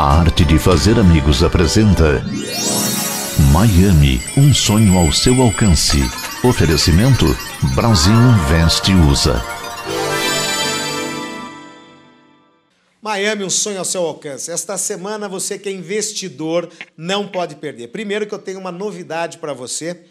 A Arte de Fazer Amigos apresenta Miami, um sonho ao seu alcance. Oferecimento Brasil Veste Usa. Miami, um sonho ao seu alcance. Esta semana você que é investidor não pode perder. Primeiro que eu tenho uma novidade para você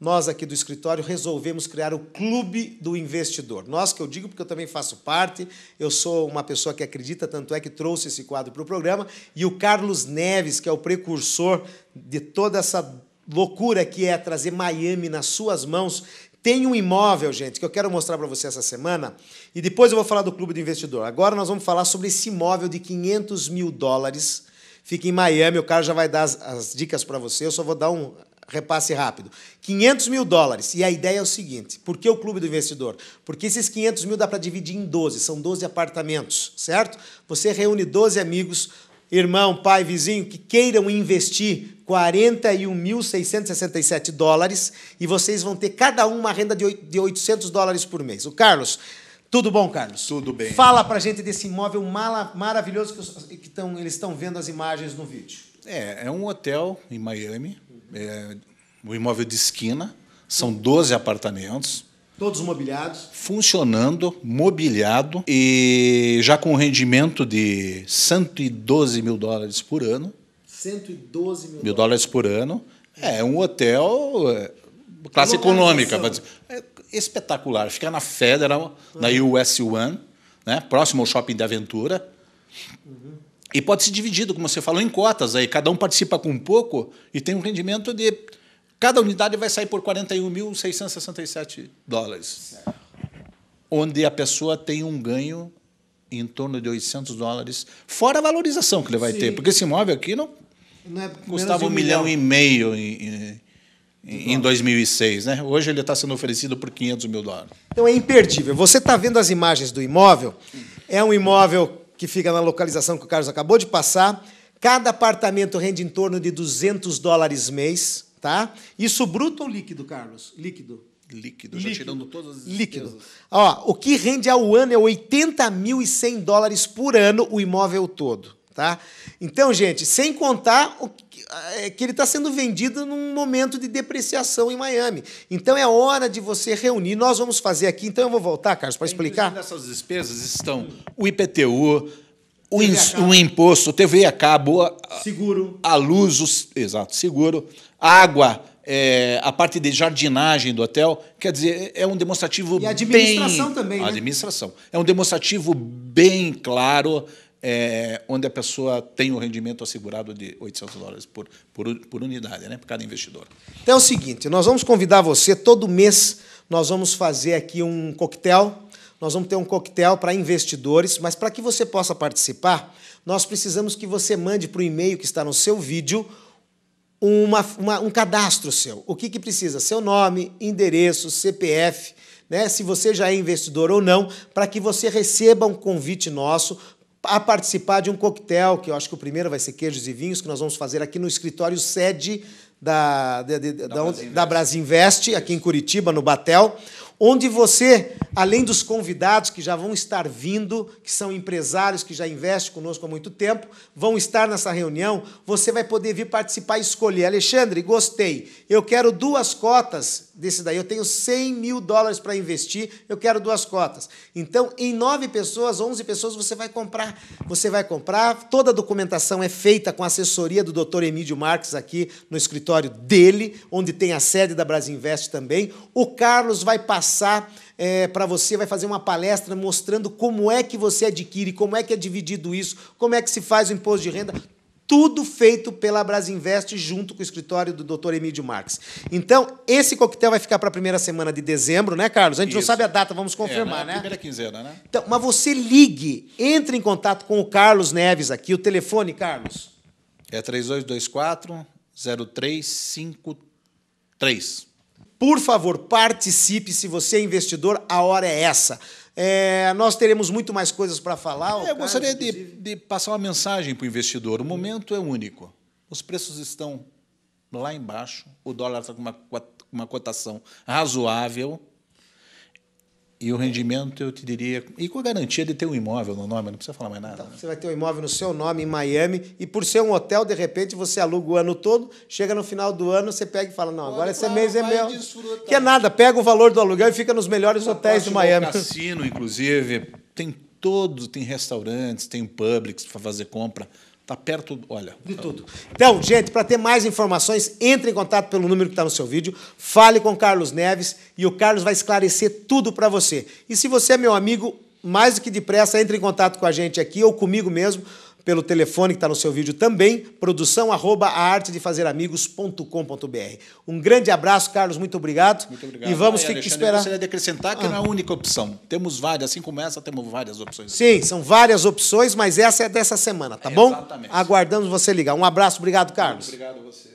nós aqui do escritório resolvemos criar o Clube do Investidor. Nós que eu digo porque eu também faço parte, eu sou uma pessoa que acredita, tanto é que trouxe esse quadro para o programa, e o Carlos Neves, que é o precursor de toda essa loucura que é trazer Miami nas suas mãos, tem um imóvel, gente, que eu quero mostrar para você essa semana. E depois eu vou falar do Clube do Investidor. Agora nós vamos falar sobre esse imóvel de 500 mil dólares. Fica em Miami, o cara já vai dar as, as dicas para você. Eu só vou dar um repasse rápido. 500 mil dólares. E a ideia é o seguinte: por que o clube do investidor? Porque esses 500 mil dá para dividir em 12, são 12 apartamentos, certo? Você reúne 12 amigos, irmão, pai, vizinho, que queiram investir 41.667 dólares e vocês vão ter cada um uma renda de 800 dólares por mês. O Carlos. Tudo bom, Carlos? Tudo bem. Fala para gente desse imóvel mala, maravilhoso que, os, que tão, eles estão vendo as imagens no vídeo. É, é um hotel em Miami, é, o imóvel de esquina, são 12 apartamentos. Todos mobiliados? Funcionando, mobiliado e já com rendimento de 112 mil dólares por ano. 112 mil, mil dólares por ano. É um hotel é, classe econômica. É espetacular. Fica na Federal, ah. na US One, né? próximo ao shopping da Aventura. Uhum. E pode ser dividido, como você falou, em cotas aí. Cada um participa com um pouco e tem um rendimento de. Cada unidade vai sair por 41.667 dólares. Onde a pessoa tem um ganho em torno de 800 dólares, fora a valorização que ele vai Sim. ter. Porque esse imóvel aqui não, não é custava um milhão, milhão, e meio em, em, em 2006. Né? Hoje ele está sendo oferecido por 500 mil dólares. Então é imperdível. Você está vendo as imagens do imóvel. É um imóvel que fica na localização que o Carlos acabou de passar. Cada apartamento rende em torno de 200 dólares mês, tá? Isso bruto ou líquido, Carlos? Líquido. Líquido, já líquido. tirando todas as Líquido. Ó, o que rende ao ano é 80.100 dólares por ano o imóvel todo. Tá? Então, gente, sem contar o que, é, que ele está sendo vendido num momento de depreciação em Miami. Então é hora de você reunir. Nós vamos fazer aqui, então eu vou voltar, Carlos, para explicar. Nessas despesas estão o IPTU, o, o imposto, TV a cabo, a, seguro. a luz, exato, seguro, água, é, a parte de jardinagem do hotel, quer dizer, é um demonstrativo e a administração bem, também. A né? administração. É um demonstrativo bem claro é, onde a pessoa tem o rendimento assegurado de 800 dólares por, por, por unidade, né, por cada investidor. Então é o seguinte, nós vamos convidar você todo mês, nós vamos fazer aqui um coquetel, nós vamos ter um coquetel para investidores, mas para que você possa participar, nós precisamos que você mande para o e-mail que está no seu vídeo uma, uma, um cadastro seu. O que, que precisa? Seu nome, endereço, CPF, né? se você já é investidor ou não, para que você receba um convite nosso a participar de um coquetel, que eu acho que o primeiro vai ser queijos e vinhos, que nós vamos fazer aqui no escritório sede da, de, de, da, da, Brasil da Brasinvest, aqui em Curitiba, no Batel, onde você, além dos convidados que já vão estar vindo, que são empresários que já investem conosco há muito tempo, vão estar nessa reunião, você vai poder vir participar e escolher. Alexandre, gostei, eu quero duas cotas desse daí, eu tenho 100 mil dólares para investir, eu quero duas cotas. Então, em nove pessoas, 11 pessoas, você vai comprar. Você vai comprar, toda a documentação é feita com assessoria do Dr. Emílio Marques aqui no escritório dele, onde tem a sede da Brasil Invest também. O Carlos vai passar é, para você, vai fazer uma palestra mostrando como é que você adquire, como é que é dividido isso, como é que se faz o imposto de renda tudo feito pela Brasinvest junto com o escritório do Dr. Emílio Marques. Então, esse coquetel vai ficar para a primeira semana de dezembro, né, Carlos? A gente Isso. não sabe a data, vamos é, confirmar, é, né? Primeira quinzena, né? Então, mas você ligue, entre em contato com o Carlos Neves aqui, o telefone, Carlos. É 3224 0353. Por favor, participe. Se você é investidor, a hora é essa. É, nós teremos muito mais coisas para falar. É, eu gostaria de, de, passar uma mensagem para o investidor. O momento é único. Os preços estão lá embaixo. O dólar está com uma, uma cotação razoável. E o rendimento, eu te diria, e com a garantia de ter um imóvel no nome, não precisa falar mais nada. Então, né? Você vai ter um imóvel no seu nome em Miami, e por ser um hotel, de repente, você aluga o ano todo, chega no final do ano, você pega e fala, não, agora esse mês é meu. Que é nada, pega o valor do aluguel e fica nos melhores hotéis de Miami. Tem cassino, inclusive, tem todos, tem restaurantes, tem Publix para fazer compra. Está perto, olha. De tá. tudo. Então, gente, para ter mais informações, entre em contato pelo número que está no seu vídeo, fale com Carlos Neves e o Carlos vai esclarecer tudo para você. E se você é meu amigo, mais do que depressa, entre em contato com a gente aqui ou comigo mesmo pelo telefone que está no seu vídeo também, produção arroba aartedefazeramigos.com.br. Um grande abraço, Carlos, muito obrigado. Muito obrigado. E vamos ah, esperar. Eu gostaria de acrescentar que ah. não é a ah. única opção. Temos várias, assim como essa, temos várias opções. Sim, são várias opções, mas essa é dessa semana, tá é, bom? Exatamente. Aguardamos você ligar. Um abraço, obrigado, Carlos. Muito obrigado a você.